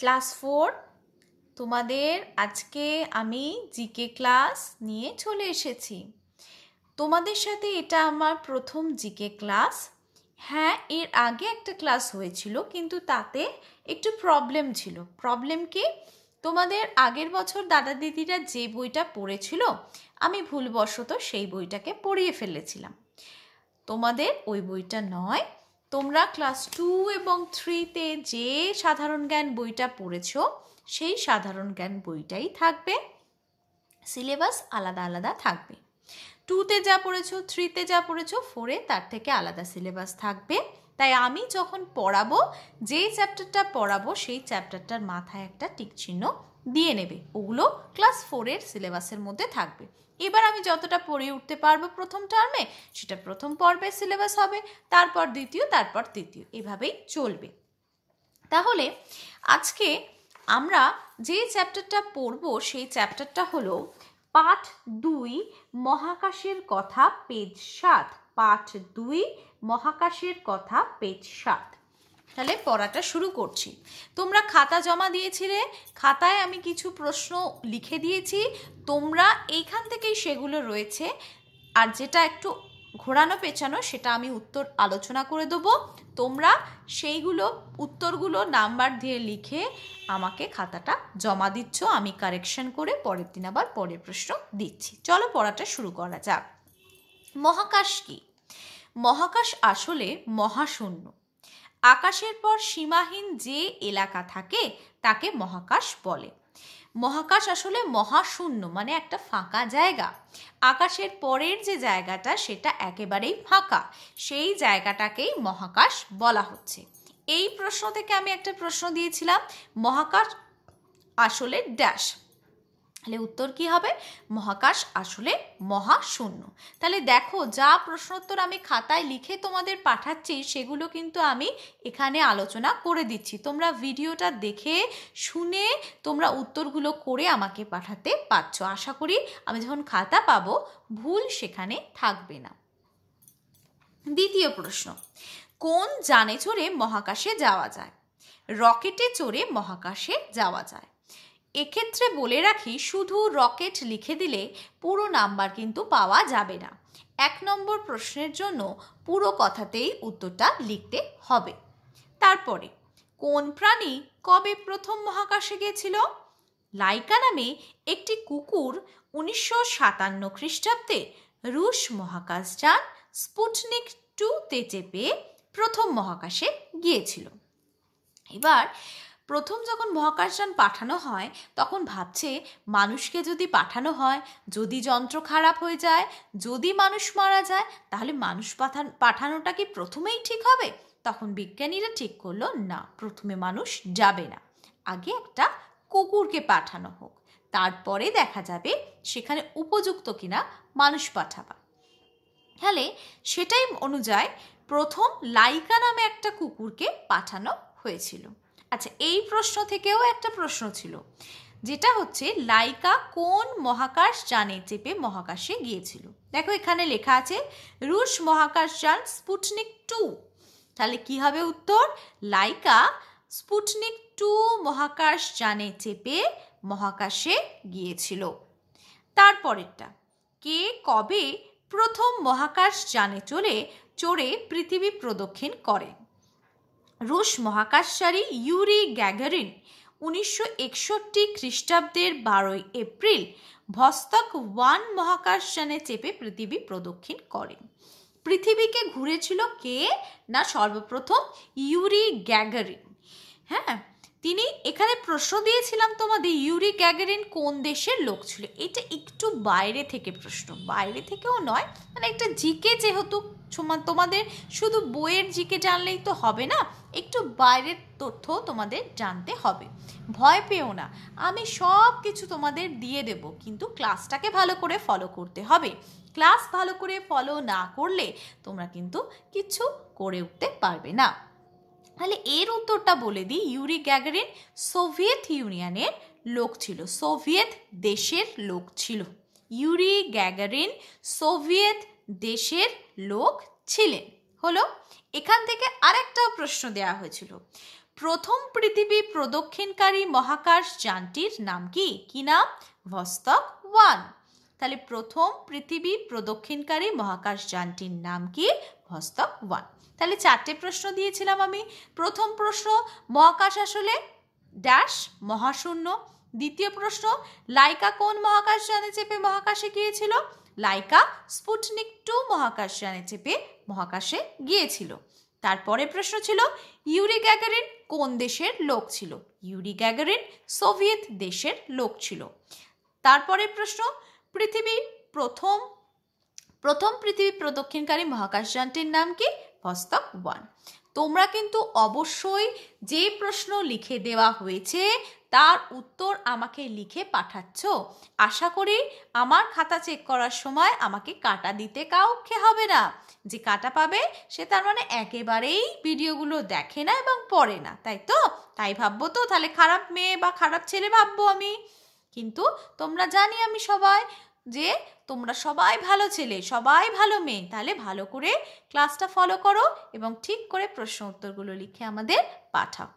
class four তোমাদের আজকে আমি জিকে ক্লাস নিয়ে চলে এসেছি তোমাদের সাথে এটা আমার প্রথম জিকে ক্লাস হ্যাঁ এর আগে একটা ক্লাস হয়েছিল কিন্তু তাতে একটু প্রবলেম ছিল প্রবলেম কি তোমাদের আগের বছর দাদা দিদিরা যে বইটা পড়েছিল আমি ভুলবশত সেই বইটাকে পড়িয়ে ফেলেছিলাম তোমাদের ওই বইটা নয় তোমরা ক্লাস টু এবং থ্রিতে যে সাধারণ জ্ঞান বইটা পড়েছ সেই সাধারণ জ্ঞান বইটাই থাকবে সিলেবাস আলাদা আলাদা থাকবে টুতে যা পড়েছো থ্রিতে যা পড়েছো ফোরে তার থেকে আলাদা সিলেবাস থাকবে তাই আমি যখন পড়াবো যে চ্যাপ্টারটা পড়াবো সেই চ্যাপ্টারটার মাথায় একটা টিকচিহ্ন দিয়ে নেবে ওগুলো ক্লাস ফোরের সিলেবাসের মধ্যে থাকবে এবার আমি যতটা পড়ে উঠতে পারবো প্রথম টার্মে সেটা প্রথম পর্বের সিলেবাস হবে তারপর দ্বিতীয় তারপর তৃতীয় এভাবেই চলবে তাহলে আজকে আমরা যে চ্যাপ্টারটা পড়ব সেই চ্যাপ্টারটা হলো পাঠ দুই মহাকাশের কথা পেজ সাত পাঠ দুই মহাকাশের কথা পেজ সাত তাহলে পড়াটা শুরু করছি তোমরা খাতা জমা দিয়েছিলে খাতায় আমি কিছু প্রশ্ন লিখে দিয়েছি তোমরা এইখান থেকেই সেগুলো রয়েছে আর যেটা একটু ঘোরানো পেছানো সেটা আমি উত্তর আলোচনা করে দেবো তোমরা সেইগুলো উত্তরগুলো নাম্বার দিয়ে লিখে আমাকে খাতাটা জমা দিচ্ছ আমি কারেকশন করে পরের দিন আবার পরের প্রশ্ন দিচ্ছি চলো পড়াটা শুরু করা যাক মহাকাশ কী মহাকাশ আসলে মহাশূন্য আকাশের পর সীমাহীন যে এলাকা থাকে তাকে মহাকাশ বলে মহাকাশ আসলে মহাশূন্য মানে একটা ফাঁকা জায়গা আকাশের পরের যে জায়গাটা সেটা একেবারেই ফাঁকা সেই জায়গাটাকেই মহাকাশ বলা হচ্ছে এই প্রশ্ন থেকে আমি একটা প্রশ্ন দিয়েছিলাম মহাকাশ আসলে ড্যাশ তাহলে উত্তর কি হবে মহাকাশ আসলে মহাশূন্য তাহলে দেখো যা প্রশ্নোত্তর আমি খাতায় লিখে তোমাদের পাঠাচ্ছি সেগুলো কিন্তু আমি এখানে আলোচনা করে দিচ্ছি তোমরা ভিডিওটা দেখে শুনে তোমরা উত্তরগুলো করে আমাকে পাঠাতে পারছো আশা করি আমি যখন খাতা পাবো ভুল সেখানে থাকবে না দ্বিতীয় প্রশ্ন কোন যানে চড়ে মহাকাশে যাওয়া যায় রকেটে চড়ে মহাকাশে যাওয়া যায় এক্ষেত্রে বলে রাখি শুধু রকেট লিখে দিলে পুরো নাম্বার কিন্তু পাওয়া যাবে না এক নম্বর প্রশ্নের জন্য পুরো কথাতেই উত্তরটা লিখতে হবে তারপরে কোন প্রাণী কবে প্রথম মহাকাশে গিয়েছিল লাইকা নামে একটি কুকুর উনিশশো সাতান্ন খ্রিস্টাব্দে রুশ মহাকাশযান স্পুটনিক টুতে চেপে প্রথম মহাকাশে গিয়েছিল এবার প্রথম যখন মহাকাশযান পাঠানো হয় তখন ভাবছে মানুষকে যদি পাঠানো হয় যদি যন্ত্র খারাপ হয়ে যায় যদি মানুষ মারা যায় তাহলে মানুষ পাঠানোটা কি প্রথমেই ঠিক হবে তখন বিজ্ঞানীরা ঠিক করলো না প্রথমে মানুষ যাবে না আগে একটা কুকুরকে পাঠানো হোক তারপরে দেখা যাবে সেখানে উপযুক্ত কিনা মানুষ পাঠাবা তাহলে সেটাই অনুযায়ী প্রথম লাইকা নামে একটা কুকুরকে পাঠানো হয়েছিল আচ্ছা এই প্রশ্ন থেকেও একটা প্রশ্ন ছিল যেটা হচ্ছে লাইকা কোন মহাকাশ যানে চেপে মহাকাশে গিয়েছিল দেখো এখানে লেখা আছে রুশ মহাকাশ যান স্পুটনিক টু তাহলে কি হবে উত্তর লাইকা স্পুটনিক টু মহাকাশ যানে চেপে মহাকাশে গিয়েছিল তারপরেরটা কে কবে প্রথম মহাকাশ যানে চলে চড়ে পৃথিবী প্রদক্ষিণ করেন রুশ মহাকাশচারী ইউরি গ্যাগারিন উনিশশো একষট্টি খ্রিস্টাব্দের বারোই এপ্রিল ভস্তক ওয়ান মহাকাশযানে চেপে পৃথিবী প্রদক্ষিণ করেন পৃথিবীকে ঘুরেছিল কে না সর্বপ্রথম ইউরি গ্যাগারিন হ্যাঁ তিনি এখানে প্রশ্ন দিয়েছিলাম তোমাদের ইউরি গ্যাগারিন কোন দেশের লোক ছিল এটা একটু বাইরে থেকে প্রশ্ন বাইরে থেকেও নয় মানে একটা জিকে যেহেতু তোমাদের শুধু বইয়ের জিকে জানলেই তো হবে না একটু বাইরের তথ্য তোমাদের জানতে হবে ভয় পেও না আমি সব কিছু তোমাদের দিয়ে দেব কিন্তু ক্লাসটাকে ভালো করে ফলো করতে হবে ক্লাস ভালো করে ফলো না করলে তোমরা কিন্তু কিছু করে উঠতে পারবে না তাহলে এর উত্তরটা বলে দিই ইউরি গ্যাগারিন সোভিয়েত ইউনিয়নের লোক ছিল সোভিয়েত দেশের লোক ছিল ইউরি গ্যাগারিন সোভিয়েত দেশের লোক ছিলেন হলো এখান থেকে আরেকটা প্রশ্ন দেয়া হয়েছিল প্রথম পৃথিবী প্রদক্ষিণকারী মহাকাশ যানটির নাম কি কি নাম ভস্তক ওয়ান তাহলে প্রথম পৃথিবী প্রদক্ষিণকারী মহাকাশ যানটির নাম কি হস্তক ওয়ান তাহলে চারটে প্রশ্ন দিয়েছিলাম আমি প্রথম প্রশ্ন মহাকাশ আসলে ড্যাশ মহাশূন্য দ্বিতীয় প্রশ্ন লাইকা কোন মহাকাশযানে চেপে মহাকাশে গিয়েছিল লাইকা স্পুটনিক টু মহাকাশযানে চেপে মহাকাশে গিয়েছিল তারপরে প্রশ্ন ছিল ইউরি গ্যাগারিন কোন দেশের লোক ছিল ইউরি গ্যাগারিন সোভিয়েত দেশের লোক ছিল তারপরে প্রশ্ন পৃথিবীর প্রথম প্রথম পৃথিবী প্রদক্ষিণকারী মহাকাশযানটির নাম কি ভস্তক ওয়ান তোমরা কিন্তু অবশ্যই যে প্রশ্ন লিখে দেওয়া হয়েছে তার উত্তর আমাকে লিখে পাঠাচ্ছ আশা করি আমার খাতা চেক করার সময় আমাকে কাটা দিতে কাউকে হবে না যে কাটা পাবে সে তার মানে একেবারেই ভিডিওগুলো দেখে না এবং পড়ে না তাই তো তাই ভাববো তো তাহলে খারাপ মেয়ে বা খারাপ ছেলে ভাববো আমি কিন্তু তোমরা জানি আমি সবাই যে তোমরা সবাই ভালো ছেলে সবাই ভালো মেয়ে তাহলে ভালো করে ক্লাসটা ফলো করো এবং ঠিক করে প্রশ্ন উত্তরগুলো লিখে আমাদের পাঠাও